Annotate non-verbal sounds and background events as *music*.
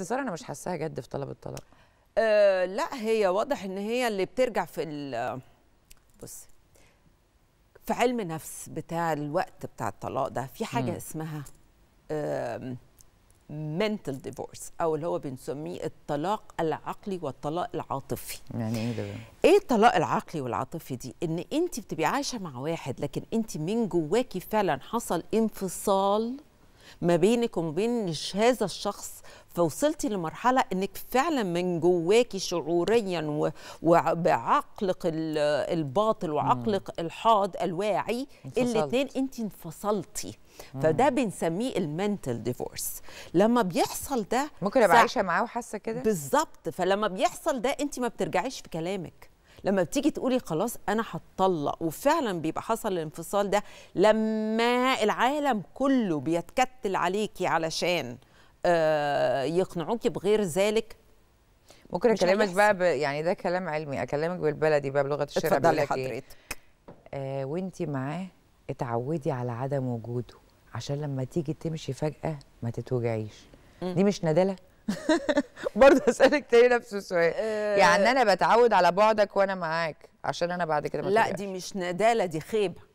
باختصار انا مش حاساها جد في طلب الطلاق أه لا هي واضح ان هي اللي بترجع في بصي في علم نفس بتاع الوقت بتاع الطلاق ده في حاجه م. اسمها منتل ديفورس او اللي هو بنسميه الطلاق العقلي والطلاق العاطفي يعني ايه ده ايه الطلاق العقلي والعاطفي دي ان انت بتبقي عايشه مع واحد لكن انت من جواكي فعلا حصل انفصال ما بينك وما بين هذا الشخص فوصلتي لمرحله انك فعلا من جواكي شعوريا وبعقلك الباطل وعقلك الحاد الواعي الاثنين انت انفصلتي فده بنسميه المنتل ديفورس لما بيحصل ده ممكن ابقى عايشه معاه وحاسه كده بالظبط فلما بيحصل ده انت ما بترجعيش في كلامك لما بتيجي تقولي خلاص انا هتطلق وفعلا بيبقى حصل الانفصال ده لما العالم كله بيتكتل عليكي علشان يقنعوك بغير ذلك ممكن اكلمك بقى ب... يعني ده كلام علمي اكلمك بالبلدي بقى بلغه الشارع اتفضلي إيه؟ حضرتك آه وانت معاه اتعودي على عدم وجوده عشان لما تيجي تمشي فجاه ما تتوجعيش دي مش ندله *laughs* برضه اسالك تاني نفس السؤال أه يعني انا بتعود على بعدك وانا معاك عشان انا بعد كده ما لا دي مش نداله دي خيبه